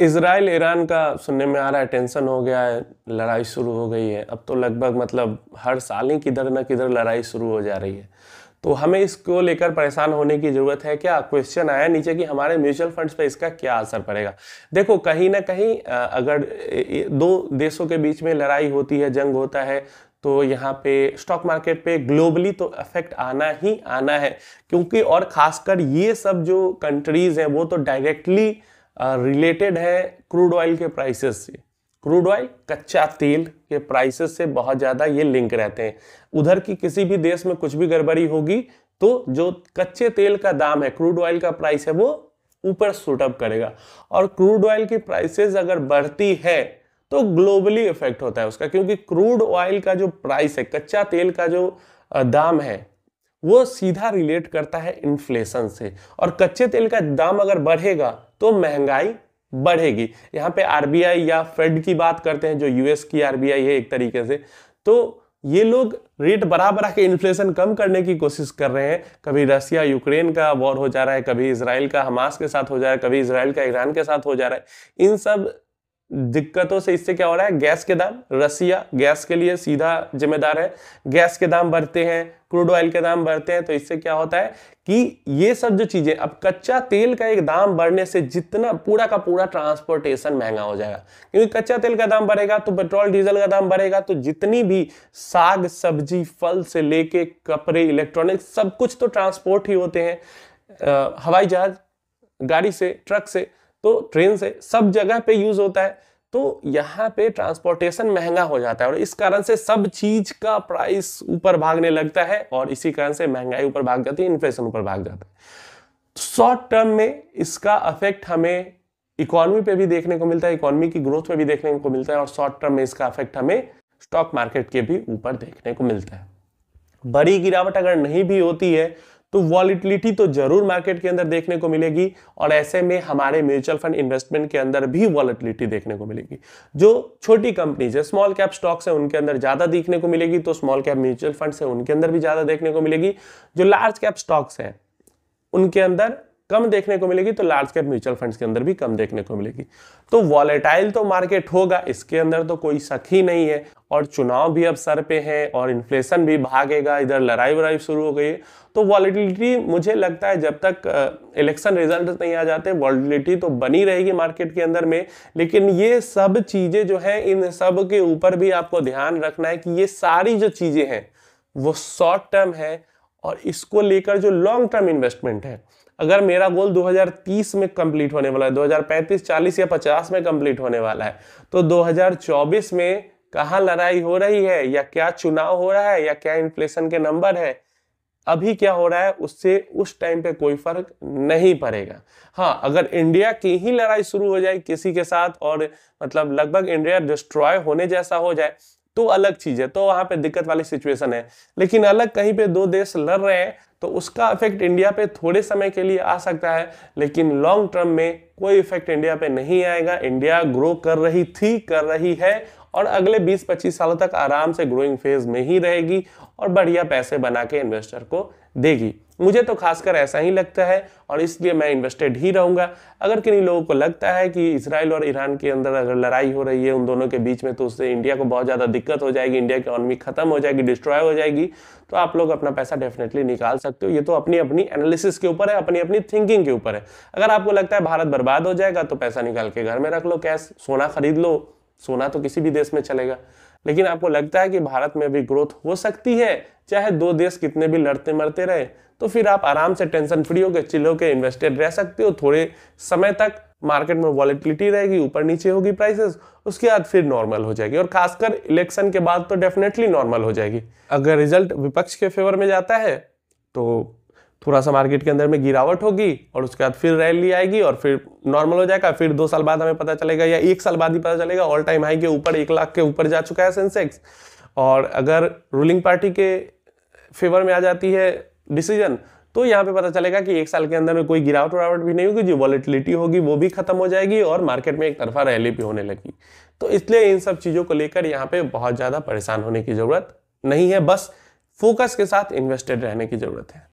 Israel Iran का सुनने में आ रहा है टेंशन हो गया है लड़ाई शुरू हो गई है अब तो लगभग मतलब हर साल ही किधर ना किधर लड़ाई शुरू हो जा रही है तो हमें इसको लेकर परेशान होने की ज़रूरत है क्या क्वेश्चन आया नीचे कि हमारे म्यूचुअल फंड्स पर इसका क्या असर पड़ेगा देखो कहीं ना कहीं अगर दो देशों के बीच में लड़ाई होती है जंग होता है तो यहाँ पे स्टॉक मार्केट पे ग्लोबली तो इफेक्ट आना ही आना है क्योंकि और खासकर ये सब जो कंट्रीज़ हैं वो तो डायरेक्टली रिलेटेड है क्रूड ऑयल के प्राइसेस से क्रूड ऑयल कच्चा तेल के प्राइसेस से बहुत ज़्यादा ये लिंक रहते हैं उधर की किसी भी देश में कुछ भी गड़बड़ी होगी तो जो कच्चे तेल का दाम है क्रूड ऑयल का प्राइस है वो ऊपर सुटअप करेगा और क्रूड ऑयल की प्राइसेस अगर बढ़ती है तो ग्लोबली इफेक्ट होता है उसका क्योंकि क्रूड ऑयल का जो प्राइस है कच्चा तेल का जो दाम है वो सीधा रिलेट करता है इन्फ्लेशन से और कच्चे तेल का दाम अगर बढ़ेगा तो महंगाई बढ़ेगी यहाँ पे आरबीआई या फेड की बात करते हैं जो यूएस की आरबीआई है एक तरीके से तो ये लोग रेट बढ़ा बढ़ा के इन्फ्लेशन कम करने की कोशिश कर रहे हैं कभी रसिया यूक्रेन का वॉर हो जा रहा है कभी इसराइल का हमास के साथ हो जा रहा है कभी इसराइल का ईरान के साथ हो जा रहा है इन सब दिक्कतों से इससे क्या हो रहा है गैस के दाम रसिया गैस के लिए सीधा जिम्मेदार है गैस के दाम बढ़ते हैं क्रूड ऑयल के दाम बढ़ते हैं तो इससे क्या होता है कि ये सब जो चीजें अब कच्चा तेल का एक दाम बढ़ने से जितना पूरा का पूरा ट्रांसपोर्टेशन महंगा हो जाएगा क्योंकि कच्चा तेल का दाम बढ़ेगा तो पेट्रोल डीजल का दाम बढ़ेगा तो जितनी भी साग सब्जी फल से लेके कपड़े इलेक्ट्रॉनिक सब कुछ तो ट्रांसपोर्ट ही होते हैं हवाई जहाज गाड़ी से ट्रक से तो ट्रेन से सब जगह पे यूज होता है तो यहाँ पे ट्रांसपोर्टेशन महंगा हो जाता है और इस कारण से सब चीज का प्राइस ऊपर भागने लगता है और इसी कारण से महंगाई ऊपर भाग जाती है इन्फ्लेशन ऊपर भाग जाता है शॉर्ट तो टर्म में इसका अफेक्ट हमें इकोनॉमी पे भी देखने को मिलता है इकोनॉमी की ग्रोथ पे भी देखने को मिलता है और शॉर्ट टर्म में इसका अफेक्ट हमें स्टॉक मार्केट के भी ऊपर देखने को मिलता है बड़ी गिरावट अगर नहीं भी होती है तो वॉलिटिलिटी तो जरूर मार्केट के अंदर देखने को मिलेगी और ऐसे में हमारे म्यूचुअल फंड इन्वेस्टमेंट के अंदर भी वॉलिटिलिटी देखने को मिलेगी जो छोटी कंपनीज है स्मॉल कैप स्टॉक्स है उनके अंदर ज्यादा देखने को मिलेगी तो स्मॉल कैप म्यूचुअल फंड है उनके अंदर भी ज्यादा देखने को मिलेगी जो लार्ज कैप स्टॉक्स है उनके अंदर कम देखने को मिलेगी तो लार्ज कैप म्यूचुअल फंड्स के अंदर भी कम देखने को मिलेगी तो वॉलेटाइल तो मार्केट होगा इसके अंदर तो कोई शक ही नहीं है और चुनाव भी अब सर पे हैं और इन्फ्लेशन भी भागेगा इधर लड़ाई वड़ाई शुरू हो गई है तो वॉलिटिलिटी मुझे लगता है जब तक इलेक्शन रिजल्ट नहीं आ जाते वॉलिटिलिटी तो बनी रहेगी मार्केट के अंदर में लेकिन ये सब चीज़ें जो है इन सब के ऊपर भी आपको ध्यान रखना है कि ये सारी जो चीज़ें हैं वो शॉर्ट टर्म है और इसको लेकर जो लॉन्ग टर्म इन्वेस्टमेंट है अगर मेरा गोल 2030 में कंप्लीट होने वाला है 2035, 40 या 50 में कंप्लीट होने वाला है तो 2024 में कहाँ लड़ाई हो रही है या क्या चुनाव हो रहा है या क्या इन्फ्लेशन के नंबर है अभी क्या हो रहा है उससे उस टाइम पे कोई फर्क नहीं पड़ेगा हाँ अगर इंडिया की ही लड़ाई शुरू हो जाए किसी के साथ और मतलब लगभग इंडिया डिस्ट्रॉय होने जैसा हो जाए तो अलग चीज है तो वहां पे दिक्कत वाली सिचुएशन है लेकिन अलग कहीं पे दो देश लड़ रहे हैं तो उसका इफेक्ट इंडिया पे थोड़े समय के लिए आ सकता है लेकिन लॉन्ग टर्म में कोई इफेक्ट इंडिया पे नहीं आएगा इंडिया ग्रो कर रही थी कर रही है और अगले 20-25 सालों तक आराम से ग्रोइंग फेज में ही रहेगी और बढ़िया पैसे बना के इन्वेस्टर को देगी मुझे तो खासकर ऐसा ही लगता है और इसलिए मैं इन्वेस्टेड ही रहूँगा अगर किन्हीं लोगों को लगता है कि इसराइल और ईरान के अंदर अगर लड़ाई हो रही है उन दोनों के बीच में तो उससे इंडिया को बहुत ज़्यादा दिक्कत हो जाएगी इंडिया की इकोनॉमी ख़त्म हो जाएगी डिस्ट्रॉय हो जाएगी तो आप लोग अपना पैसा डेफिनेटली निकाल सकते हो ये तो अपनी अपनी एनालिसिस के ऊपर है अपनी अपनी थिंकिंग के ऊपर है अगर आपको लगता है भारत बर्बाद हो जाएगा तो पैसा निकाल के घर में रख लो कैश सोना खरीद लो सोना तो किसी भी देश में चलेगा लेकिन आपको लगता है कि भारत में भी ग्रोथ हो सकती है चाहे दो देश कितने भी लड़ते मरते रहे तो फिर आप आराम से टेंशन फ्री होकर चिल होकर इन्वेस्टेड रह सकते हो थोड़े समय तक मार्केट में वॉलिटिलिटी रहेगी ऊपर नीचे होगी प्राइसेस उसके बाद फिर नॉर्मल हो जाएगी और खासकर इलेक्शन के बाद तो डेफिनेटली नॉर्मल हो जाएगी अगर रिजल्ट विपक्ष के फेवर में जाता है तो थोड़ा सा मार्केट के अंदर में गिरावट होगी और उसके बाद फिर रैली आएगी और फिर नॉर्मल हो जाएगा फिर दो साल बाद हमें पता चलेगा या एक साल बाद ही पता चलेगा ऑल टाइम हाई के ऊपर एक लाख के ऊपर जा चुका है सेंसेक्स और अगर रूलिंग पार्टी के फेवर में आ जाती है डिसीजन तो यहाँ पे पता चलेगा कि एक साल के अंदर में कोई गिरावट वरावट भी नहीं होगी जो वॉलिटिलिटी होगी वो भी खत्म हो जाएगी और मार्केट में एक तरफा रैली भी होने लगी तो इसलिए इन सब चीज़ों को लेकर यहाँ पे बहुत ज़्यादा परेशान होने की ज़रूरत नहीं है बस फोकस के साथ इन्वेस्टेड रहने की ज़रूरत है